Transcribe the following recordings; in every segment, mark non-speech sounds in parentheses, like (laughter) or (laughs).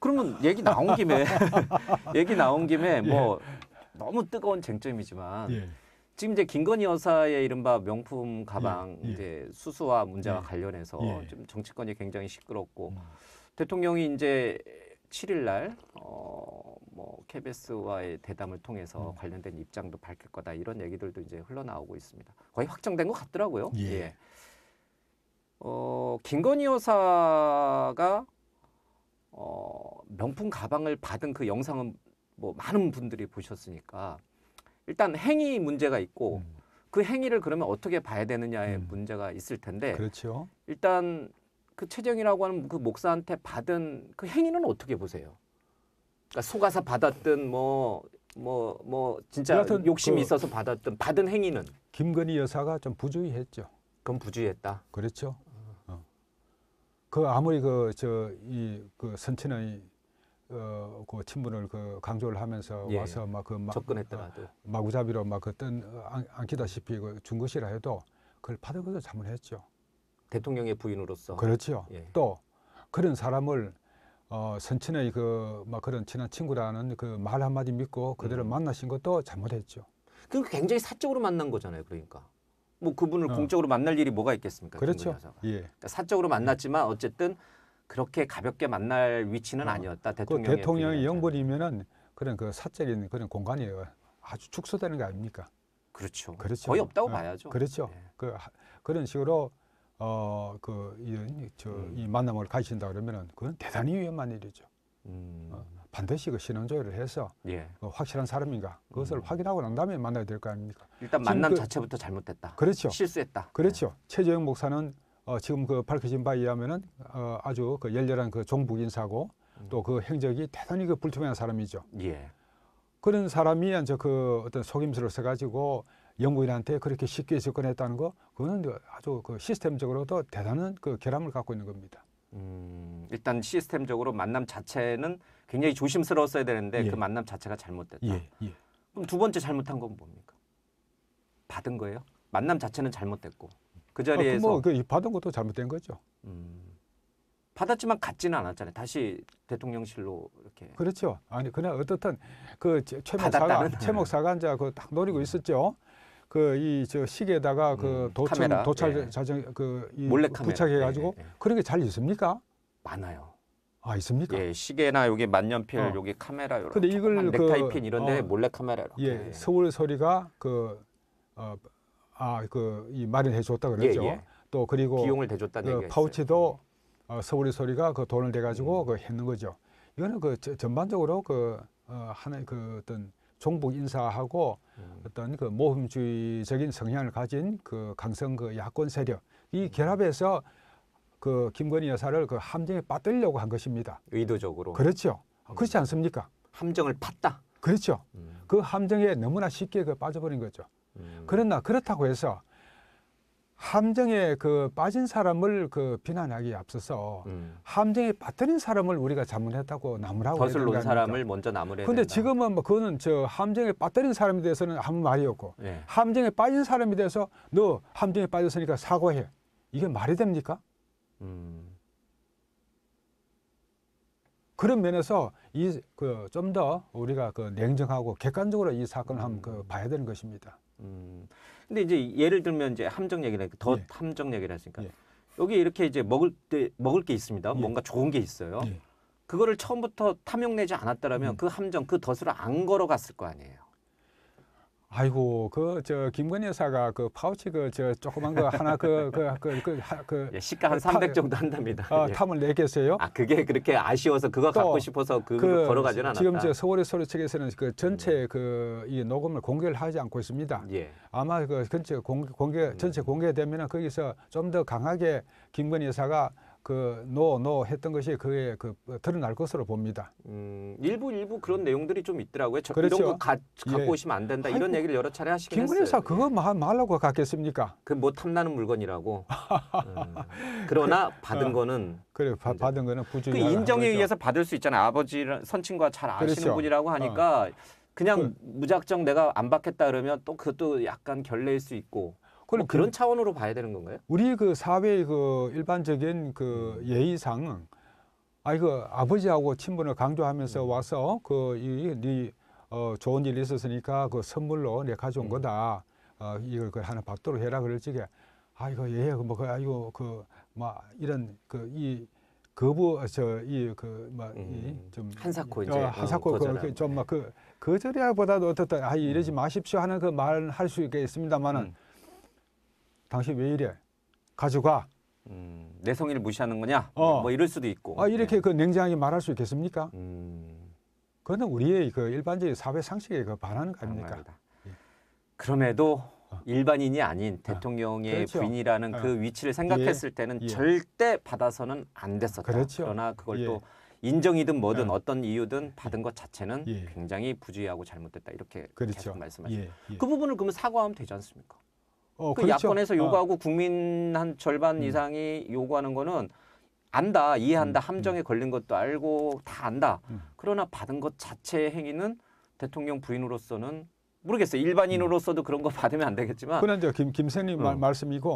그러면 얘기 나온 김에 (laughs) 얘기 나온 김에 예. 뭐 예. 너무 뜨거운 쟁점이지만 예. 지금 이제 김건희 여사의 이른바 명품 가방 예. 예. 이제 수수와 문제와 예. 관련해서 좀 정치권이 굉장히 시끄럽고 음. 대통령이 이제 7일 날 어, 뭐 KBS와의 대담을 통해서 음. 관련된 입장도 밝힐 거다 이런 얘기들도 이제 흘러나오고 있습니다. 거의 확정된 것 같더라고요. 예. 어, 김건희 여사가 어, 명품 가방을 받은 그 영상은 뭐 많은 분들이 보셨으니까 일단 행위 문제가 있고 음. 그 행위를 그러면 어떻게 봐야 되느냐의 음. 문제가 있을 텐데 그렇죠. 일단 그 최정이라고 하는 그 목사한테 받은 그 행위는 어떻게 보세요? 그러니까 속아서 받았든 뭐 뭐, 뭐 진짜 욕심이 그 있어서 받았던 받은 행위는 김건희 여사가 좀 부주의했죠. 그건 부주의했다. 그렇죠. 그 아무리 그 저이그 그 선친의 어, 그 친분을 그 강조를 하면서 예, 와서 막 그 접근했더라도 어, 마구잡이로 막그떤 어, 안키다시피 그준 것이라 해도 그걸 받은 것도 잘못했죠. 대통령의 부인으로서 그렇지 예. 또 그런 사람을 어, 선친의 그 막 그런 친한 친구라는 그 말 한마디 믿고 그대로 음. 만나신 것도 잘못했죠. 그 굉장히 사적으로 만난 거잖아요. 그러니까 뭐 그분을 어. 공적으로 만날 일이 뭐가 있겠습니까? 그렇죠. 예. 그러니까 사적으로 만났지만 어쨌든 그렇게 가볍게 만날 위치는 어. 아니었다. 대통령이. 그 대통령이 영벌이면은 그런 그 사적인 그런 공간이 아주 축소되는 거 아닙니까? 그렇죠. 그렇죠. 거의 없다고 어. 봐야죠. 그렇죠. 예. 그 그런 식으로 어 그이 저이 음. 만남을 가신다 그러면은 그건 대단히 위험한 일이죠. 음. 어. 반드시 그 신원조회를 해서 예. 어, 확실한 사람인가 그것을 음. 확인하고 난 다음에 만나야 될 거 아닙니까? 일단 만남 그, 자체부터 잘못됐다. 그렇죠. 실수했다. 그렇죠. 네. 최재형 목사는 어, 지금 그 밝혀진 바에 의하면 어, 아주 그 열렬한 그 종북 인사고 음. 또그 행적이 대단히 그 불투명한 사람이죠. 예. 그런 사람이 이그 어떤 속임수를 써가지고 영국인한테 그렇게 쉽게 접근했다는 거 그거는 아주 그 시스템적으로도 대단한 그 결함을 갖고 있는 겁니다. 음, 일단 시스템적으로 만남 자체는 굉장히 조심스러웠어야 되는데 그 예. 그 만남 자체가 잘못됐다. 예. 예. 그럼 두 번째 잘못한 건 뭡니까? 받은 거예요? 만남 자체는 잘못됐고 그, 아, 그 자리에서 아, 뭐, 그 받은 것도 잘못된 거죠. 음, 받았지만 갖지는 않았잖아요. 다시 대통령실로 이렇게 그렇죠. 아니 그냥 어떻든 그 최목 사관 최목 사관자 그딱 노리고 음. 있었죠. 그 이 저 시계에다가 음, 그 도청 카메라, 도찰 예. 자정 그 몰래 부착해 가지고 예, 예, 예. 그런 게 잘 있습니까? 많아요. 아 있습니까? 예, 시계나 여기 만년필, 어. 여기 카메라 이런. 근데 이걸 그 넥타이핀 이런데 어. 몰래 카메라로. 예, 예, 서울 서리가 그 어, 아, 그이 마련해 줬다 그랬죠. 예, 예. 또 그리고 비용을 대줬다그 파우치도 어, 서울 소리가 그 돈을 대 가지고 음. 그 했는 거죠. 이거는 그 저- 전반적으로 그 어, 하나의 그 어떤 종북 인사하고 음. 어떤 그 모험주의적인 성향을 가진 그 강성 그 야권 세력 이 음. 결합해서 그 김건희 여사를 그 함정에 빠뜨리려고 한 것입니다. 의도적으로. 그렇죠. 음. 그렇지 않습니까? 함정을 팠다. 그렇죠. 음. 그 함정에 너무나 쉽게 그 빠져버린 거죠. 음. 그러나 그렇다고 해서 함정에 그 빠진 사람을 그 비난하기에 앞서서 음. 함정에 빠뜨린 사람을 우리가 자문했다고 나무라고 덫을 놓은 사람을 먼저 나무래야 근데 지금은 뭐 그거는 저 함정에 빠뜨린 사람에 대해서는 아무 말이 없고 예. 함정에 빠진 사람에 대해서 너 함정에 빠졌으니까 사과해 이게 말이 됩니까? 음. 그런 면에서 이그좀 더 우리가 그 냉정하고 객관적으로 이 사건을 음. 한번 그 음. 봐야 되는 것입니다. 음. 근데 이제 예를 들면 이제 함정 얘기를 하니까 그 더 예. 함정 얘기를 하시니까 예. 여기 이렇게 이제 먹을 때 먹을 게 있습니다. 예. 뭔가 좋은 게 있어요. 예. 그거를 처음부터 탐욕내지 않았더라면 음. 그 함정 그 덫으로 안 걸어갔을 거 아니에요. 아이고 그 저 김건 희 여사가 그 파우치 그 저 조그만 거 하나 그 그 그그 그, 그, 그, 그, 예, 시가 한 300 정도 한답니다. 아, 탐을 내겠어요? 아 그게 그렇게 아쉬워서 그거 갖고 싶어서 그 걸어가진 않았다. 지금 저 서울의 소리 측에서는 그 전체 음. 그이 녹음을 공개를 하지 않고 있습니다. 예. 아마 그 전체 공개, 공개 전체 음. 공개되면은 거기서 좀 더 강하게 김건 여사가 그노노 no, no 했던 것이 그게 그 드러날 것으로 봅니다. 음, 일부 일부 그런 내용들이 좀 있더라고요. 저, 그렇죠. 이런 거 가, 예. 갖고 예. 오시면 안 된다 이런 이고 얘기를 여러 차례 하시긴 김근혜 했어요. 김근혜 사 그거 말, 예. 말라고 갔겠습니까? 그뭐 탐나는 물건이라고. (laughs) 음. 그러나 그, 받은 어, 거는 그래 바, 받은 거는 부주의. 그 인정에 거죠. 의해서 받을 수 있잖아요. 아버지 선친과 잘 아시는 그렇죠. 분이라고 하니까 어. 그냥 그, 무작정 내가 안 받겠다 그러면 또 그것도 약간 결례일 수 있고. 그럼뭐 그런 그 차원으로 봐야 되는 건가요? 우리 그 사회의 그 일반적인 그 예의상 은 아이 그 아버지하고 친분을 강조하면서 음. 와서 그 이 네 어, 좋은 일이 있었으니까 그 선물로 내 가져온 거다. 음. 어, 이걸 그 하나 받도록 해라 그럴지게 아이고 예, 그 뭐, 그, 아이고, 그, 막, 이런, 그, 이, 거부, 아, 저, 이, 그, 막, 이, 음. 좀. 한사코, 어, 이제. 어, 한사코, 어, 그, 좀, 막, 그, 거절이야보다도 어떻다, 아, 이러지 마십시오 하는 그 말 할 수있게있습니다만은 음. 당신 왜 이래? 가져가. 음, 내 성의를 무시하는 거냐? 어. 뭐 이럴 수도 있고. 아, 이렇게 네. 그 냉정하게 말할 수 있겠습니까? 음. 그거 우리의 그 일반적인 사회 상식에 그 반하는 거 아닙니까? 예. 그럼에도 어. 일반인이 아닌 어. 대통령의 그렇죠. 어. 그렇죠. 부인이라는 그 위치를 생각했을 예. 때는 예. 절대 받아서는 안 됐었다. 그렇죠. 그러나 그걸 또 예. 인정이든 뭐든 어. 어떤 이유든 받은 예. 것 자체는 굉장히 부주의하고 잘못됐다 이렇게 그렇죠. 계속 말씀하시고 그 부분을 그러면 사과하면 되지 않습니까? 어, 그 그렇죠. 야권에서 어. 요구하고 어. 국민 한 절반 음. 이상이 요구하는 거는 안다, 이해한다, 음. 음. 함정에 걸린 것도 알고 다 안다. 음. 그러나 받은 것 자체의 행위는 대통령 부인으로서는 모르겠어요. 일반인으로서도 그런 거 받으면 안 되겠지만. 그건 이제 김, 김선님 어. 말씀이고,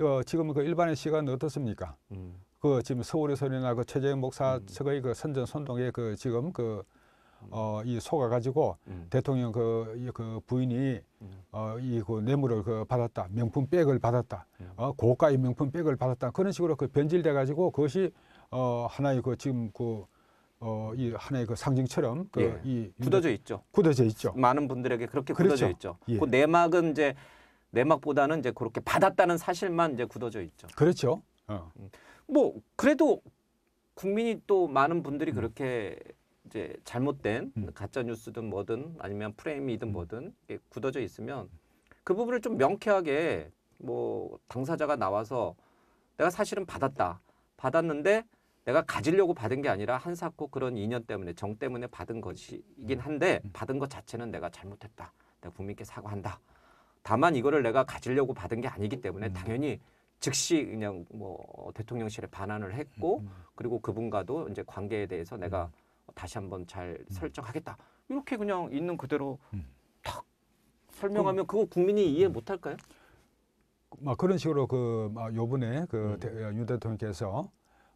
어, 지금 그 일반의 시간 어떻습니까? 음. 그 지금 서울에서나 그 최재형 목사 음. 측의 그 선전 선동의 그 지금 그 음. 어, 이 속아가지고 음. 대통령 그, 그 부인이 음. 어, 이그 뇌물을 그 받았다. 명품 백을 받았다. 음. 어, 고가의 명품 백을 받았다. 그런 식으로 그 변질돼가지고 그것이 어, 하나의 그 지금 그 어, 이 하나의 그 상징처럼 그 예. 이 굳어져 있죠. 굳어져 있죠. 많은 분들에게 그렇게 굳어져 그렇죠. 있죠. 예. 그 내막은 이제 내막보다는 이제 그렇게 받았다는 사실만 이제 굳어져 있죠. 그렇죠. 어. 음. 뭐 그래도 국민이 또 많은 분들이 그렇게 이제 잘못된 음. 가짜 뉴스든 뭐든 아니면 프레임이든 음. 뭐든 굳어져 있으면 그 부분을 좀 명쾌하게 뭐 당사자가 나와서 내가 사실은 받았다. 받았는데 내가 가지려고 받은 게 아니라 한사코 그런 인연 때문에 정 때문에 받은 것이긴 음. 한데 음. 받은 것 자체는 내가 잘못했다. 내가 국민께 사과한다. 다만 이거를 내가 가지려고 받은 게 아니기 때문에 당연히 즉시 그냥 뭐 대통령실에 반환을 했고 그리고 그분과도 이제 관계에 대해서 내가 다시 한번 잘 음. 설정하겠다. 이렇게 그냥 있는 그대로 음. 탁 설명하면 그거 국민이 이해 음. 못 할까요? 막 그런 식으로 그막 요번에 그윤 아, 대통령께서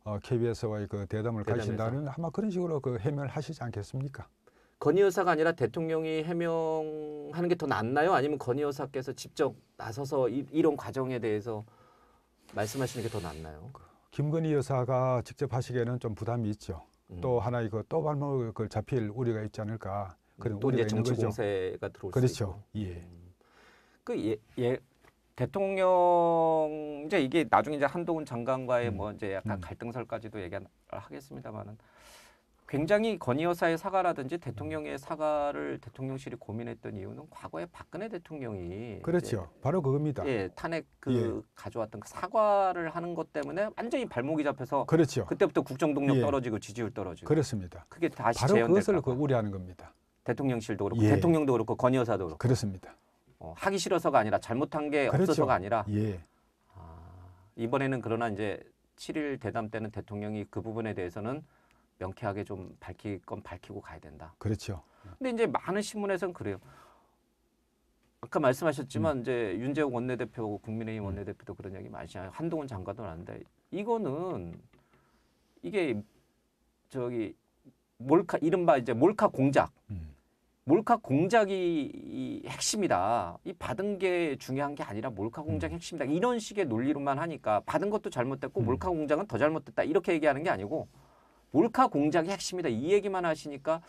어, KBS와의 그 대담을 대담에서. 가신다는 아마 그런 식으로 그 해명을 하시지 않겠습니까? 건희 여사가 아니라 대통령이 해명하는 게 더 낫나요? 아니면 건희 여사께서 직접 나서서 이, 이런 과정에 대해서 말씀하시는 게 더 낫나요? 김건희 여사가 직접 하시기에는 좀 부담이 있죠. 또 음. 하나의 그또발목을 잡힐 우려가 있지 않을까 그런 또 우려가 이제 있는 거죠. 공세가 들어올 그렇죠. 있고. 예. 음. 그 예, 예, 대통령 이제 이게 나중에 이제 한동훈 장관과의 음. 뭐 이제 약간 갈등설까지도 얘기하겠습니다만은 굉장히 건희 여사의 사과라든지 대통령의 사과를 대통령실이 고민했던 이유는 과거에 박근혜 대통령이 그렇죠. 바로 그겁니다. 예, 탄핵 그 예. 가져왔던 그 사과를 하는 것 때문에 완전히 발목이 잡혀서 그렇죠. 그때부터 국정 동력 예. 떨어지고 지지율 떨어지고 그렇습니다. 그게 다시 바로 그것을 그 우려하는 겁니다. 대통령실도 그렇고 예. 대통령도 그렇고 건희 여사도 그렇고 그렇습니다. 어, 하기 싫어서가 아니라 잘못한 게 그렇죠. 없어서가 아니라 예. 아, 이번에는 그러나 이제 7일 대담 때는 대통령이 그 부분에 대해서는 명쾌하게 좀 밝힐 건 밝히고 가야 된다. 그렇죠. 근데 이제 많은 신문에서는 그래요. 아까 말씀하셨지만 음. 이제 윤재욱 원내대표하고 국민의힘 원내대표도 그런 얘기 많이 하요 한동훈 장관도 나는데 이거는 이게 저기 몰카 이른바 이제 몰카 공작. 음. 몰카 공작이 이 핵심이다. 이 받은 게 중요한 게 아니라 몰카 공작 음. 핵심이다. 이런 식의 논리로만 하니까 받은 것도 잘못됐고 음. 몰카 공작은 더 잘못됐다. 이렇게 얘기하는 게 아니고 몰카 공작이 핵심이다 이 얘기만 하시니까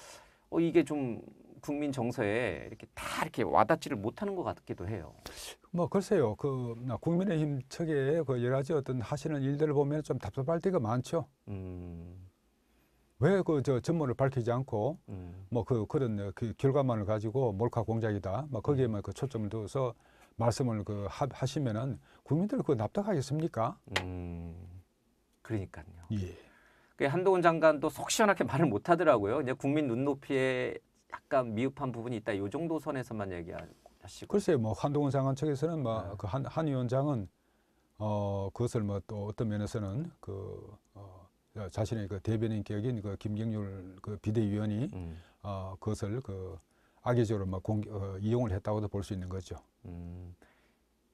어, 이게 좀 국민 정서에 이렇게 다 이렇게 와닿지를 못하는 것 같기도 해요. 뭐 글쎄요, 그 국민의힘 측에 그 여러 가지 어떤 하시는 일들을 보면 좀 답답할 때가 많죠. 음. 왜그 저 전문을 밝히지 않고 음. 뭐그 그런 그 결과만을 가지고 몰카 공작이다. 뭐 거기에만 음. 뭐 그 초점을 둬서 말씀을 그 하, 하시면은 국민들 그 납득하겠습니까? 음. 그러니까요. 예. 예, 한동훈 장관도 속 시원하게 말을 못 하더라고요. 이제 국민 눈높이에 약간 미흡한 부분이 있다. 이 정도 선에서만 얘기하시고. 글쎄요, 뭐 한동훈 장관 측에서는 뭐그한한 네. 그 한 위원장은 어 그것을 뭐또 어떤 면에서는 그 어, 자신의 그 대변인 격인 그 김경률 그 비대위원이 음. 어 그것을 그 악의적으로 막 뭐 공, 어, 이용을 했다고도 볼 수 있는 거죠. 음.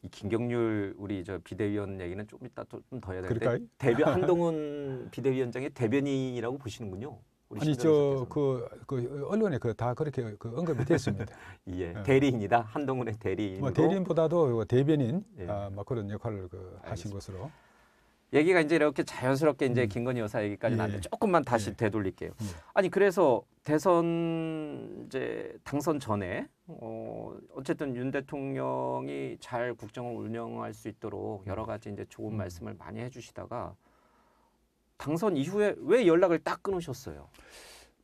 이 김경률 우리 저 비대위원 얘기는 좀 이따 좀더 해야 될는데그까요 대변 (laughs) 한동훈 비대위원장의 대변인이라고 보시는군요. 우리 아니 저그그 그 언론에 그다 그렇게 그 언급이 됐습니다. (laughs) 예, 예. 대리인이다 한동훈의 대리인. 뭐 대리인보다도 대변인 예. 아, 뭐 그런 역할을 그 하신 것으로. 얘기가 이제 이렇게 자연스럽게 이제 음. 김건희 여사 얘기까지 나는데 예. 조금만 다시 예. 되돌릴게요. 예. 아니 그래서 대선 이제 당선 전에 어 어쨌든 윤 대통령이 잘 국정을 운영할 수 있도록 여러 가지 이제 좋은 음. 말씀을 많이 해주시다가 당선 이후에 왜 연락을 딱 끊으셨어요?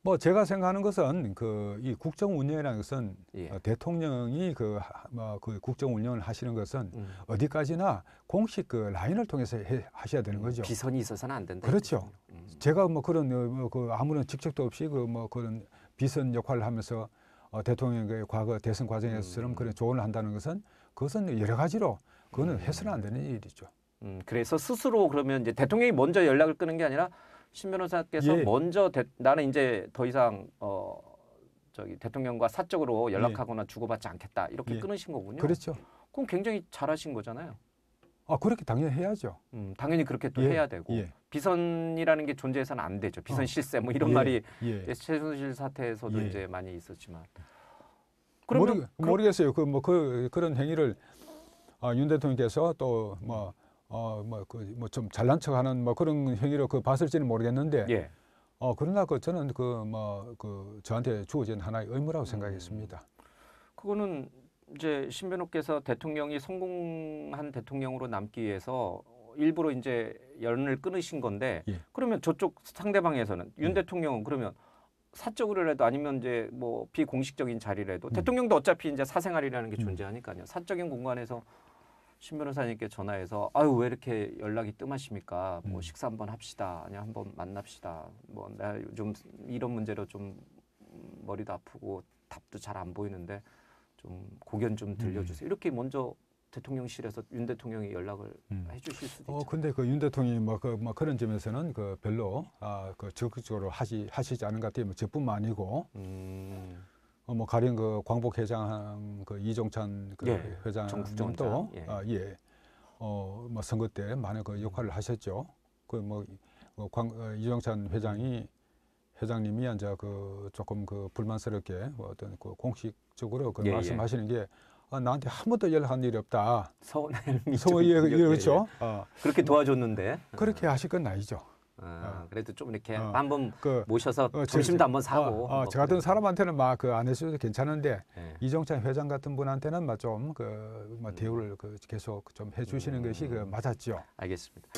뭐 제가 생각하는 것은 그 이 국정 운영이라는 것은 예. 어, 대통령이 그, 뭐, 그 국정 운영을 하시는 것은 음. 어디까지나 공식 그 라인을 통해서 해, 하셔야 되는 음, 거죠. 비선이 있어서는 안 된다. 그렇죠. 음. 제가 뭐 그런 어, 뭐그 아무런 직책도 없이 그 뭐 그런 비선 역할을 하면서 어, 대통령의 과거 대선 과정에서처럼 음. 그런 조언을 한다는 것은 그것은 여러 가지로 그거는 음. 해서는 안 되는 일이죠. 음, 그래서 스스로 그러면 이제 대통령이 먼저 연락을 끊는게 아니라 신 변호사께서 예. 먼저 대, 나는 이제 더 이상 어 저기 대통령과 사적으로 예. 연락하거나 예. 주고받지 않겠다 이렇게 예. 끊으신 거군요. 그렇죠. 그럼 굉장히 잘하신 거잖아요. 아 그렇게 당연히 해야죠. 음, 당연히 그렇게 또 예. 해야 되고 예. 비선이라는 게 존재해서는 안 되죠. 어. 비선 어. 실세 뭐 이런 말이 예. 최순실 사태에서도 이제 많이 있었지만. 그러면 그 모르, 겠어요 그 뭐 그, 그런 행위를 아, 윤 대통령께서 또뭐 어, 뭐, 그, 뭐, 좀 잘난 척 하는 뭐 그런 행위로 그 봤을지는 모르겠는데, 예. 어, 그러나 그 저는 그, 뭐, 그 저한테 주어진 하나의 의무라고 음. 생각했습니다. 그거는 이제 신 변호께서 대통령이 성공한 대통령으로 남기 위해서 일부러 이제 연을 끊으신 건데, 예. 그러면 저쪽 상대방에서는 윤 예. 대통령은 그러면 사적으로라도 아니면 이제 뭐 비공식적인 자리라도 음. 대통령도 어차피 이제 사생활이라는 게 음. 존재하니까요. 사적인 공간에서 신 변호사님께 전화해서 아유 왜 이렇게 연락이 뜸하십니까? 뭐 음. 식사 한번 합시다. 아니 한번 만납시다. 뭐 내가 요즘 이런 문제로 좀 머리도 아프고 답도 잘 안 보이는데 좀 고견 좀 음. 들려주세요. 이렇게 먼저 대통령실에서 윤 대통령이 연락을 음. 해주실 수도 어, 있죠. 어, 근데 그 윤 대통령이 뭐, 그, 뭐 그런 점에서는 그 별로 아, 그 적극적으로 하시, 하시지 않은 것 같아요. 뭐 저뿐만 아니고. 음. 어, 뭐 가령 그 광복 회장 그 이종찬 그 예, 회장도 예. 아, 예. 어, 뭐 선거 때 많은 그 역할을 하셨죠. 그뭐 어, 광, 어, 이종찬 회장이 회장님이 이제 그 조금 그 불만스럽게 뭐 어떤 그 공식적으로 그 예, 예, 말씀하시는 게 아, 나한테 한 번도 연락한 일이 없다. 서운 서운 예, 그렇죠. 예, 예. 어. 그렇게 아. 도와줬는데 그렇게 하실 건 아니죠. 어, 그래도 좀 이렇게 어, 한번 그, 모셔서 어, 점심도 제, 한번 어, 사고. 어, 저 같은 사람한테는 막 그안에서도 괜찮은데 네. 예. 이정찬 회장 같은 분한테는 막 좀그막 그, 뭐 음. 대우를 음. 그 계속 좀 해주시는 음. 것이 그 맞았죠. 알겠습니다.